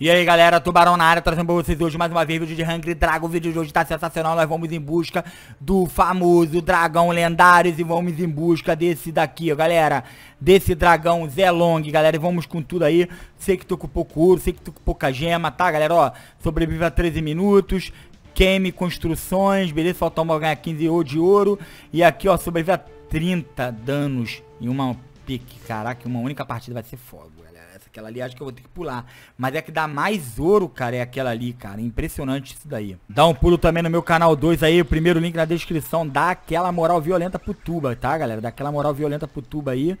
E aí galera, Tubarão na área, trazendo pra vocês hoje mais uma vez vídeo de Hungry Dragon. O vídeo de hoje tá sensacional, nós vamos em busca do famoso dragão lendários e vamos em busca desse daqui, ó galera. Desse dragão Zé Long, galera, e vamos com tudo aí. Sei que tô com pouco ouro, sei que tô com pouca gema, tá galera, ó. Sobrevive a 13 minutos, queime construções, beleza? Só uma ganhar 15 ou de ouro. E aqui ó, sobrevive a 30 danos em uma pique, caraca, uma única partida vai ser fogo, galera. É. Aquela ali acho que eu vou ter que pular. Mas é que dá mais ouro, cara, é aquela ali, cara. Impressionante isso daí. Dá um pulo também no meu canal 2 aí, o primeiro link na descrição. Dá aquela moral violenta pro tuba, tá, galera? Dá aquela moral violenta pro tuba aí.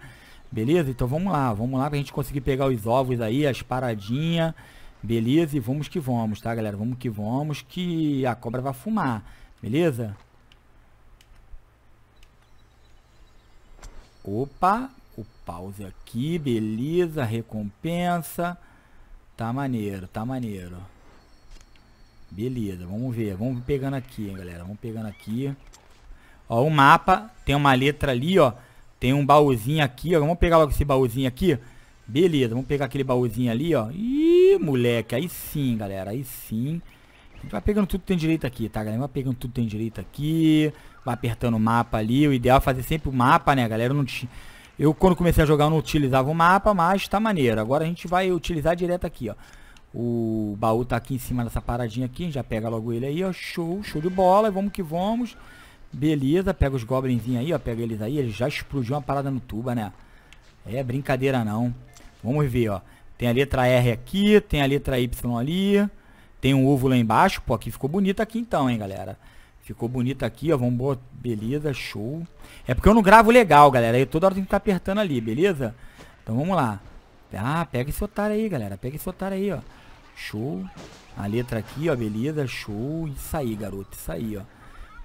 Beleza? Então vamos lá, vamos lá pra gente conseguir pegar os ovos aí, as paradinhas. Beleza? E vamos que vamos, tá, galera? Vamos que vamos, que a cobra vai fumar. Beleza? Opa, o pause aqui, beleza, recompensa. Tá maneiro, tá maneiro. Beleza, vamos ver, vamos pegando aqui, hein, galera, vamos pegando aqui. Ó, o mapa, tem uma letra ali, ó, tem um baúzinho aqui, ó, vamos pegar logo esse baúzinho aqui. Beleza, vamos pegar aquele baúzinho ali, ó. Ih, moleque, aí sim, galera, aí sim. vai pegando tudo que tem direito aqui, tá, galera? Vai pegando tudo que tem direito aqui. Vai apertando o mapa ali. O ideal é fazer sempre o mapa, né, galera? Eu não, eu, quando comecei a jogar, não utilizava o mapa, mas tá maneiro. Agora a gente vai utilizar direto aqui, ó. O baú tá aqui em cima dessa paradinha aqui. Já pega logo ele aí, ó. Show, show de bola. E vamos que vamos. Beleza, pega os goblins aí, ó. Pega eles aí. Ele já explodiu uma parada no tuba, né? É brincadeira não. Vamos ver, ó. Tem a letra R aqui, tem a letra Y ali. Tem um ovo lá embaixo. Pô, aqui ficou bonito aqui então, hein, galera. Ficou bonita aqui, ó. Vamos botar. Beleza, show. É porque eu não gravo legal, galera. Aí toda hora tem que estar tá apertando ali, beleza? Então vamos lá. Ah, pega esse otário aí, galera. Pega esse otário aí, ó. Show. A letra aqui, ó. Beleza, show. Isso aí, garoto. Isso aí, ó.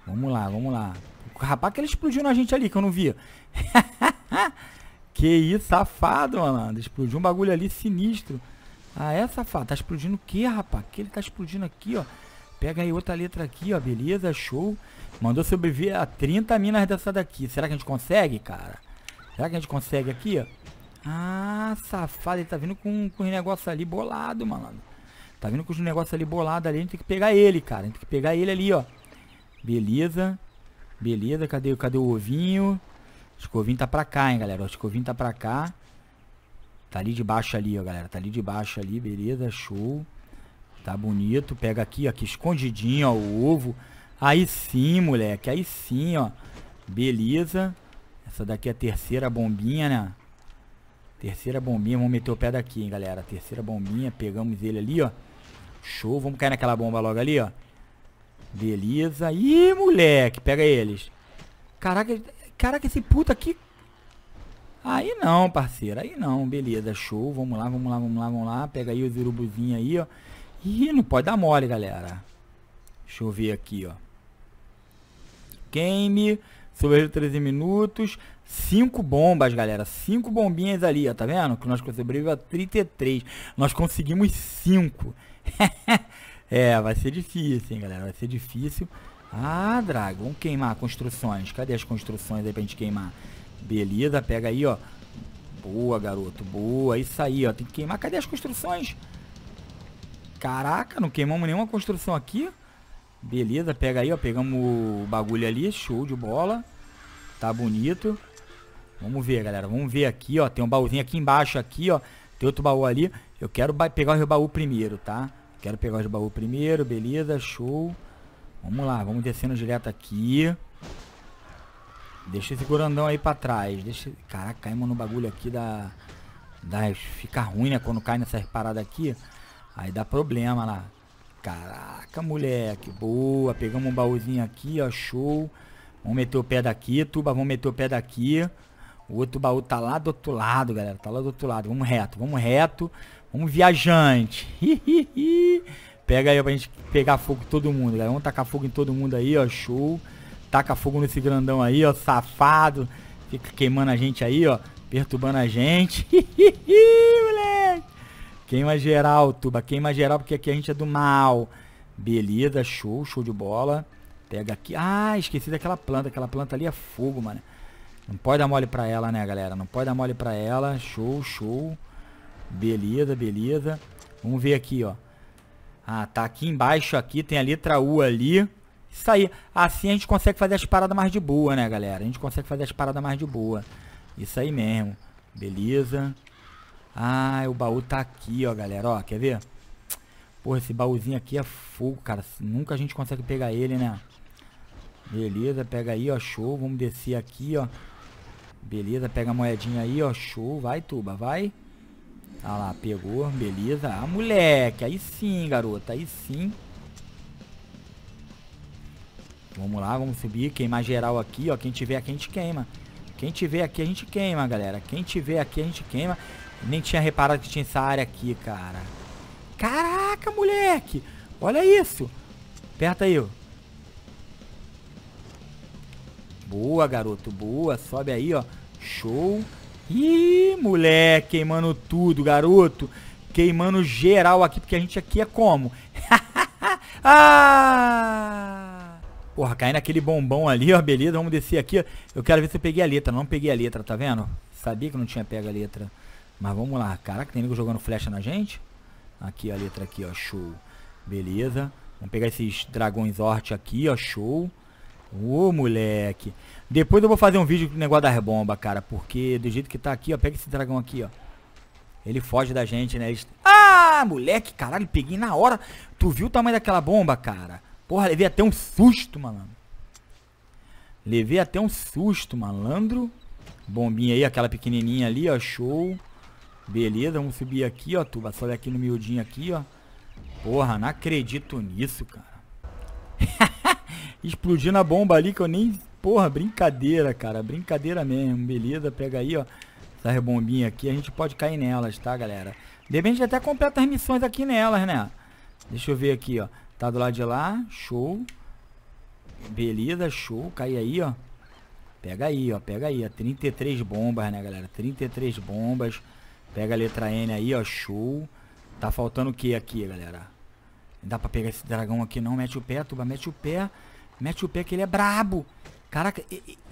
Vamos lá, vamos lá. rapaz que ele explodiu na gente ali, que eu não vi. que isso, safado, mano. Explodiu um bagulho ali sinistro. Ah, é, safado? Tá explodindo o que, rapaz? Que ele tá explodindo aqui, ó. Pega aí outra letra aqui, ó. Beleza, show. Mandou sobreviver a 30 minas dessa daqui. Será que a gente consegue, cara? Será que a gente consegue aqui, ó? Ah, safado. Ele tá vindo com, com os negócios ali bolado, malandro. Tá vindo com os negócios ali bolado ali. A gente tem que pegar ele, cara. A gente tem que pegar ele ali, ó. Beleza. Beleza. Cadê, cadê o ovinho? Acho que o ovinho tá pra cá, hein, galera. Acho que o ovinho tá pra cá. Tá ali de baixo ali, ó, galera. Tá ali de baixo ali. Beleza, show. Tá bonito. Pega aqui, ó, aqui escondidinho, ó, o ovo. Aí sim, moleque. Aí sim, ó. Beleza. Essa daqui é a terceira bombinha, né? Terceira bombinha. Vamos meter o pé daqui, hein, galera. Terceira bombinha. Pegamos ele ali, ó. Show. Vamos cair naquela bomba logo ali, ó. Beleza. Ih, moleque. Pega eles. Caraca, caraca, esse puto aqui. Aí não, parceiro. Aí não. Beleza, show. Vamos lá, vamos lá, vamos lá, vamos lá. Pega aí os urubuzinhos aí, ó. Ih, não pode dar mole, galera. Deixa eu ver aqui, ó. Game, sobre 13 minutos. 5 bombas, galera. 5 bombinhas ali, ó. Tá vendo? Que nós conseguimos a 33. Nós conseguimos 5. é, vai ser difícil, hein, galera. Vai ser difícil. Ah, Drago, vamos queimar construções. Cadê as construções aí pra gente queimar? Beleza, pega aí, ó. Boa, garoto. Boa. Isso aí, ó. Tem que queimar. Cadê as construções? Caraca, não queimamos nenhuma construção aqui. Beleza, pega aí, ó. Pegamos o bagulho ali. Show de bola. Tá bonito. Vamos ver, galera. Vamos ver aqui, ó. Tem um baúzinho aqui embaixo, aqui, ó. Tem outro baú ali. Eu quero pegar o baú primeiro, tá? Quero pegar o baú primeiro. Beleza, show. Vamos lá, vamos descendo direto aqui. Deixa esse grandão aí pra trás. Deixa... Caraca, caímos no bagulho aqui da... da... Fica ruim, né? Quando cai nessas paradas aqui. Aí dá problema lá. Caraca, moleque, boa. Pegamos um baúzinho aqui, ó, show. Vamos meter o pé daqui, tuba, vamos meter o pé daqui. O outro baú tá lá do outro lado, galera. Tá lá do outro lado. Vamos reto, vamos reto. Vamos viajante. Pega aí pra gente pegar fogo em todo mundo, galera. Vamos tacar fogo em todo mundo aí, ó. Show. Taca fogo nesse grandão aí, ó. Safado. Fica queimando a gente aí, ó. Perturbando a gente. Queima geral, Tuba. Queima geral, porque aqui a gente é do mal. Beleza, show, show de bola. Pega aqui. Ah, esqueci daquela planta. Aquela planta ali é fogo, mano. Não pode dar mole pra ela, né, galera? Não pode dar mole pra ela. Show, show. Beleza, beleza. Vamos ver aqui, ó. Ah, tá aqui embaixo aqui. Tem a letra U ali. Isso aí. Assim a gente consegue fazer as paradas mais de boa, né, galera? A gente consegue fazer as paradas mais de boa. Isso aí mesmo. Beleza. Ah, o baú tá aqui, ó, galera. Ó, quer ver? Porra, esse baúzinho aqui é fogo, cara. Nunca a gente consegue pegar ele, né? Beleza, pega aí, ó, show. Vamos descer aqui, ó. Beleza, pega a moedinha aí, ó, show. Vai, tuba, vai. Ah lá, pegou, beleza. Ah, moleque, aí sim, garota, aí sim. Vamos lá, vamos subir, queimar geral aqui, ó. Quem tiver aqui a gente queima. Quem tiver aqui a gente queima, galera. Quem tiver aqui a gente queima. Nem tinha reparado que tinha essa área aqui, cara. Caraca, moleque. Olha isso. Aperta aí, ó. Boa, garoto. Boa. Sobe aí, ó. Show. Ih, moleque. Queimando tudo, garoto. Queimando geral aqui, porque a gente aqui é como? ah! Porra, caindo naquele bombão ali, ó. Beleza, vamos descer aqui. Eu quero ver se eu peguei a letra. Não peguei a letra, tá vendo? Sabia que não tinha pego a letra. Mas vamos lá. Caraca, tem amigo jogando flecha na gente? Aqui a letra aqui, ó. Show. Beleza. Vamos pegar esses dragões orte aqui, ó. Show. Ô, moleque. Depois eu vou fazer um vídeo com o negócio das bombas, cara. Porque do jeito que tá aqui, ó. Pega esse dragão aqui, ó. Ele foge da gente, né? Ah, moleque. Caralho, peguei na hora. Tu viu o tamanho daquela bomba, cara? Porra, levei até um susto, malandro. Levei até um susto, malandro. Bombinha aí, aquela pequenininha ali, ó. Show. Beleza, vamos subir aqui, ó, tuba. Sobe aqui no miudinho aqui, ó. Porra, não acredito nisso, cara. Explodindo a bomba ali que eu nem... Porra, brincadeira, cara. Brincadeira mesmo. Beleza, pega aí, ó. Essa rebombinha aqui. A gente pode cair nelas, tá, galera? De repente até completa as missões aqui nelas, né? Deixa eu ver aqui, ó. Tá do lado de lá. Show. Beleza, show. Cai aí, ó. Pega aí, ó. Pega aí, ó. 33 bombas, né, galera? 33 bombas. Pega a letra N aí, ó. Show. Tá faltando o que aqui, galera? Dá pra pegar esse dragão aqui não. Mete o pé, Tuba. Mete o pé. Mete o pé que ele é brabo. Caraca,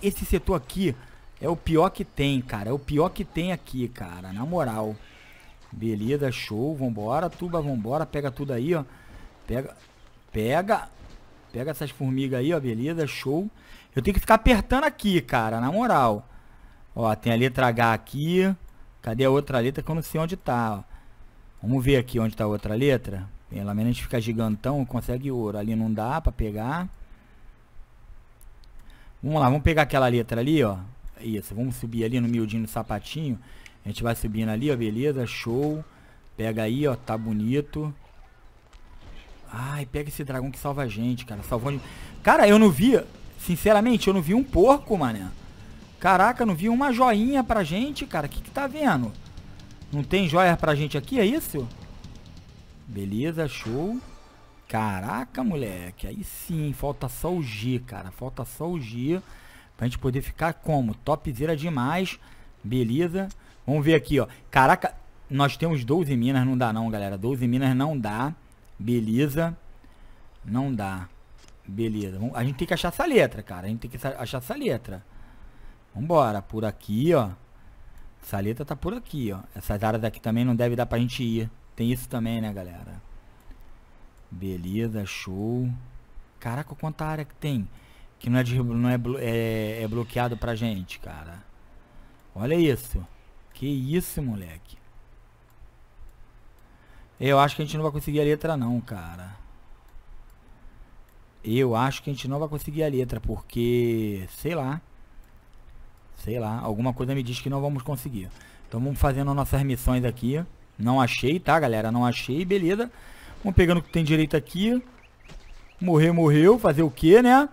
esse setor aqui é o pior que tem, cara. É o pior que tem aqui, cara. Na moral. Beleza, show. Vambora, Tuba. Vambora. Pega tudo aí, ó. Pega. Pega. Pega essas formigas aí, ó. Beleza, show. Eu tenho que ficar apertando aqui, cara. Na moral. Ó, tem a letra H aqui. Cadê a outra letra que eu não sei onde tá? Ó. Vamos ver aqui onde tá a outra letra. Pelo menos a gente fica gigantão, consegue ouro. Ali não dá pra pegar. Vamos lá, vamos pegar aquela letra ali, ó. Isso, vamos subir ali no miudinho do sapatinho. A gente vai subindo ali, ó, beleza, show. Pega aí, ó, tá bonito. Ai, pega esse dragão que salva a gente, cara. Salvou Cara, eu não vi, sinceramente, eu não vi um porco, mané. Caraca, não vi uma joinha pra gente, cara. O que que tá vendo? Não tem joia pra gente aqui, é isso? Beleza, show. Caraca, moleque. Aí sim, falta só o G, cara. Falta só o G. Pra gente poder ficar como? Topzera demais. Beleza. Vamos ver aqui, ó. Caraca, nós temos 12 minas. Não dá não, galera. 12 minas não dá. Beleza. Não dá. Beleza. A gente tem que achar essa letra, cara. A gente tem que achar essa letra. Vambora, por aqui, ó. Saleta tá por aqui, ó. Essas áreas aqui também não deve dar pra gente ir. Tem isso também, né, galera? Beleza, show. Caraca, quanta área que tem. Que não é, de, não é, é, é bloqueado pra gente, cara. Olha isso. Que isso, moleque. Eu acho que a gente não vai conseguir a letra não, cara. Eu acho que a gente não vai conseguir a letra, porque... Sei lá. Sei lá, alguma coisa me diz que não vamos conseguir. Então vamos fazendo nossas missões aqui. Não achei, tá, galera? Não achei, beleza. Vamos pegando o que tem direito aqui. Morrer, morreu. Fazer o quê né?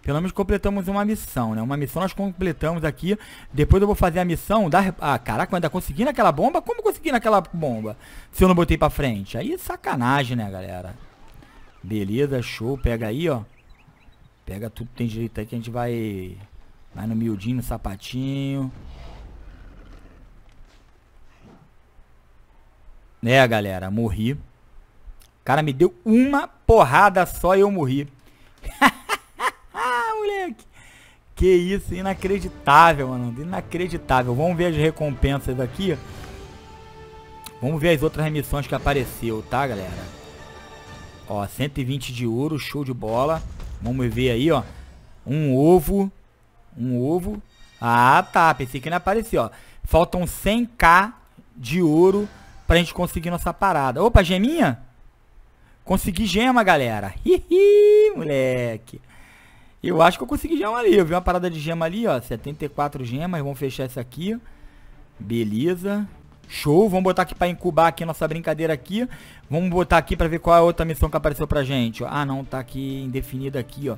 Pelo menos completamos uma missão, né? Uma missão nós completamos aqui. Depois eu vou fazer a missão da... Ah, caraca, ainda consegui naquela bomba? Como consegui naquela bomba? Se eu não botei pra frente. Aí sacanagem, né, galera? Beleza, show. Pega aí, ó. Pega tudo que tem direito aí que a gente vai... Vai no miudinho, no sapatinho. Né, galera? Morri. O cara me deu uma porrada só e eu morri. Moleque. Que isso, inacreditável, mano. Inacreditável. Vamos ver as recompensas aqui. Vamos ver as outras missões que apareceu, tá, galera? Ó, 120 de ouro, show de bola. Vamos ver aí, ó. Um ovo. Um ovo. Ah, tá. Pensei que não apareceu, ó. Faltam 100k de ouro pra gente conseguir nossa parada. Opa, geminha? Consegui gema, galera. Hihi, moleque. Eu acho que eu consegui gema ali. Eu vi uma parada de gema ali, ó. 74 gemas. Vamos fechar essa aqui. Beleza. Show. Vamos botar aqui pra incubar aqui nossa brincadeira aqui. Vamos botar aqui pra ver qual é a outra missão que apareceu pra gente. Ah, não. Tá aqui indefinida aqui, ó.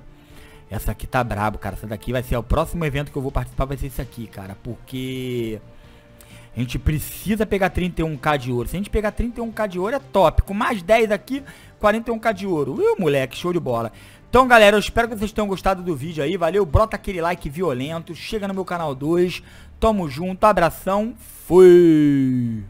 Essa aqui tá brabo, cara. Essa daqui vai ser o próximo evento que eu vou participar, vai ser esse aqui, cara. Porque a gente precisa pegar 31k de ouro. Se a gente pegar 31k de ouro é top. Com mais 10 aqui, 41k de ouro. Ui, moleque, show de bola. Então, galera, eu espero que vocês tenham gostado do vídeo aí. Valeu, brota aquele like violento. Chega no meu canal 2. Tamo junto, abração. Fui!